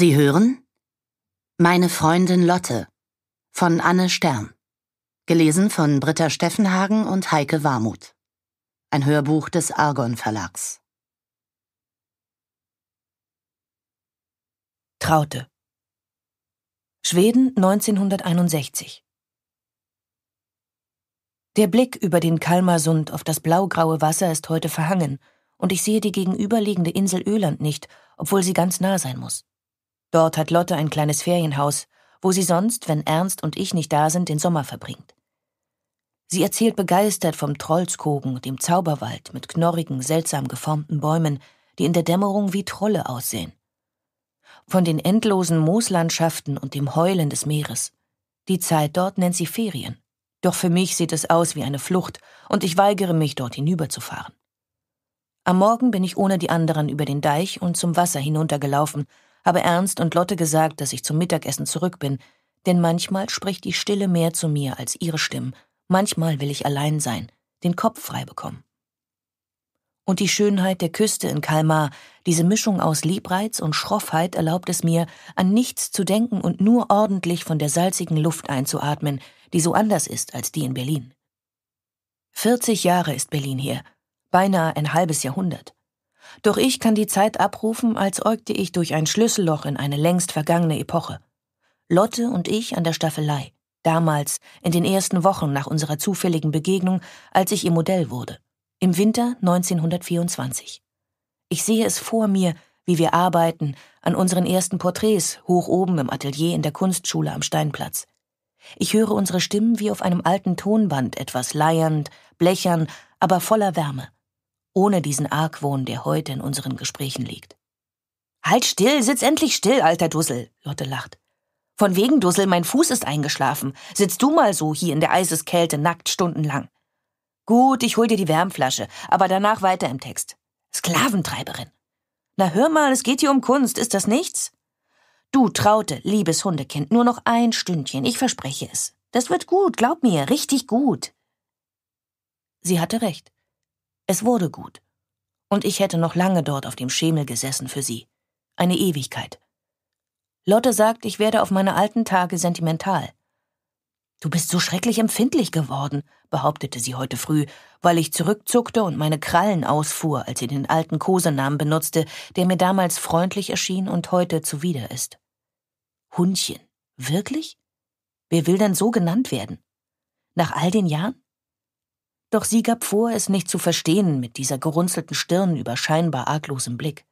Sie hören Meine Freundin Lotte von Anne Stern. Gelesen von Britta Steffenhagen und Heike Warmuth. Ein Hörbuch des Argon Verlags. Traute. Schweden 1961. Der Blick über den Kalmarsund auf das blaugraue Wasser ist heute verhangen, und ich sehe die gegenüberliegende Insel Öland nicht, obwohl sie ganz nah sein muss. Dort hat Lotte ein kleines Ferienhaus, wo sie sonst, wenn Ernst und ich nicht da sind, den Sommer verbringt. Sie erzählt begeistert vom Trollskogen, dem Zauberwald mit knorrigen, seltsam geformten Bäumen, die in der Dämmerung wie Trolle aussehen. Von den endlosen Mooslandschaften und dem Heulen des Meeres. Die Zeit dort nennt sie Ferien. Doch für mich sieht es aus wie eine Flucht, und ich weigere mich, dort hinüberzufahren. Am Morgen bin ich ohne die anderen über den Deich und zum Wasser hinuntergelaufen habe Ernst und Lotte gesagt, dass ich zum Mittagessen zurück bin, denn manchmal spricht die Stille mehr zu mir als ihre Stimmen, manchmal will ich allein sein, den Kopf frei bekommen. Und die Schönheit der Küste in Kalmar, diese Mischung aus Liebreiz und Schroffheit erlaubt es mir, an nichts zu denken und nur ordentlich von der salzigen Luft einzuatmen, die so anders ist als die in Berlin. 40 Jahre ist Berlin hier, beinahe ein halbes Jahrhundert. Doch ich kann die Zeit abrufen, als äugte ich durch ein Schlüsselloch in eine längst vergangene Epoche. Lotte und ich an der Staffelei, damals in den ersten Wochen nach unserer zufälligen Begegnung, als ich ihr Modell wurde, im Winter 1924. Ich sehe es vor mir, wie wir arbeiten, an unseren ersten Porträts, hoch oben im Atelier in der Kunstschule am Steinplatz. Ich höre unsere Stimmen wie auf einem alten Tonband, etwas leiernd, blechern, aber voller Wärme ohne diesen Argwohn, der heute in unseren Gesprächen liegt. Halt still, sitz endlich still, alter Dussel, Lotte lacht. Von wegen, Dussel, mein Fuß ist eingeschlafen. Sitz du mal so hier in der Eiseskälte nackt stundenlang. Gut, ich hol dir die Wärmflasche, aber danach weiter im Text. Sklaventreiberin. Na hör mal, es geht hier um Kunst, ist das nichts? Du, Traute, liebes Hundekind, nur noch ein Stündchen, ich verspreche es. Das wird gut, glaub mir, richtig gut. Sie hatte recht. Es wurde gut. Und ich hätte noch lange dort auf dem Schemel gesessen für sie. Eine Ewigkeit. Lotte sagt, ich werde auf meine alten Tage sentimental. Du bist so schrecklich empfindlich geworden, behauptete sie heute früh, weil ich zurückzuckte und meine Krallen ausfuhr, als sie den alten Kosenamen benutzte, der mir damals freundlich erschien und heute zuwider ist. Hundchen. Wirklich? Wer will denn so genannt werden? Nach all den Jahren? Doch sie gab vor, es nicht zu verstehen mit dieser gerunzelten Stirn über scheinbar arglosem Blick.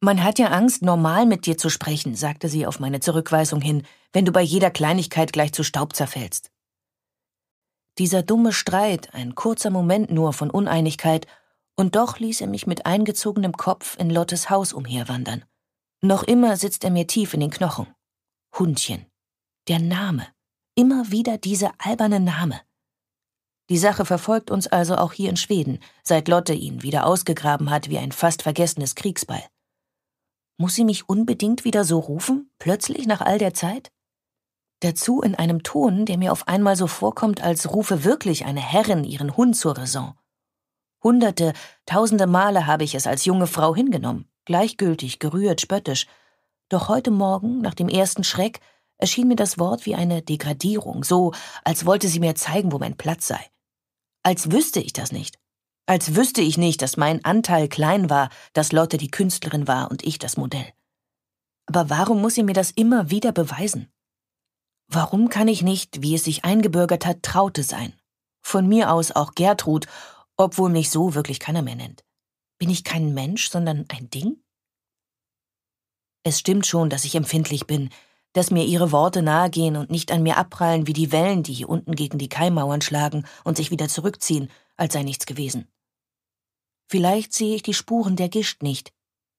Man hat ja Angst, normal mit dir zu sprechen, sagte sie auf meine Zurückweisung hin, wenn du bei jeder Kleinigkeit gleich zu Staub zerfällst. Dieser dumme Streit, ein kurzer Moment nur von Uneinigkeit, und doch ließ er mich mit eingezogenem Kopf in Lottes Haus umherwandern. Noch immer sitzt er mir tief in den Knochen. Hundchen. Der Name. Immer wieder dieser alberne Name. Die Sache verfolgt uns also auch hier in Schweden, seit Lotte ihn wieder ausgegraben hat wie ein fast vergessenes Kriegsbeil. Muss sie mich unbedingt wieder so rufen, plötzlich nach all der Zeit? Dazu in einem Ton, der mir auf einmal so vorkommt, als rufe wirklich eine Herrin ihren Hund zur Raison. Hunderte, tausende Male habe ich es als junge Frau hingenommen, gleichgültig, gerührt, spöttisch. Doch heute Morgen, nach dem ersten Schreck, erschien mir das Wort wie eine Degradierung, so als wollte sie mir zeigen, wo mein Platz sei als wüsste ich das nicht. Als wüsste ich nicht, dass mein Anteil klein war, dass Lotte die Künstlerin war und ich das Modell. Aber warum muss sie mir das immer wieder beweisen? Warum kann ich nicht, wie es sich eingebürgert hat, Traute sein? Von mir aus auch Gertrud, obwohl mich so wirklich keiner mehr nennt. Bin ich kein Mensch, sondern ein Ding? Es stimmt schon, dass ich empfindlich bin, dass mir ihre Worte nahegehen und nicht an mir abprallen wie die Wellen, die hier unten gegen die Kaimauern schlagen und sich wieder zurückziehen, als sei nichts gewesen. Vielleicht sehe ich die Spuren der Gischt nicht,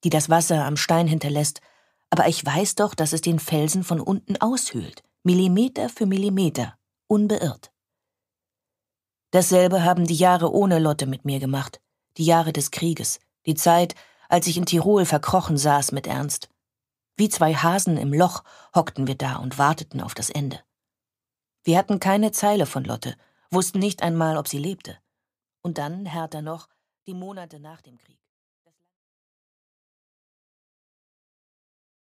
die das Wasser am Stein hinterlässt, aber ich weiß doch, dass es den Felsen von unten aushöhlt, Millimeter für Millimeter, unbeirrt. Dasselbe haben die Jahre ohne Lotte mit mir gemacht, die Jahre des Krieges, die Zeit, als ich in Tirol verkrochen saß mit Ernst, wie zwei Hasen im Loch hockten wir da und warteten auf das Ende. Wir hatten keine Zeile von Lotte, wussten nicht einmal, ob sie lebte. Und dann, härter noch, die Monate nach dem Krieg.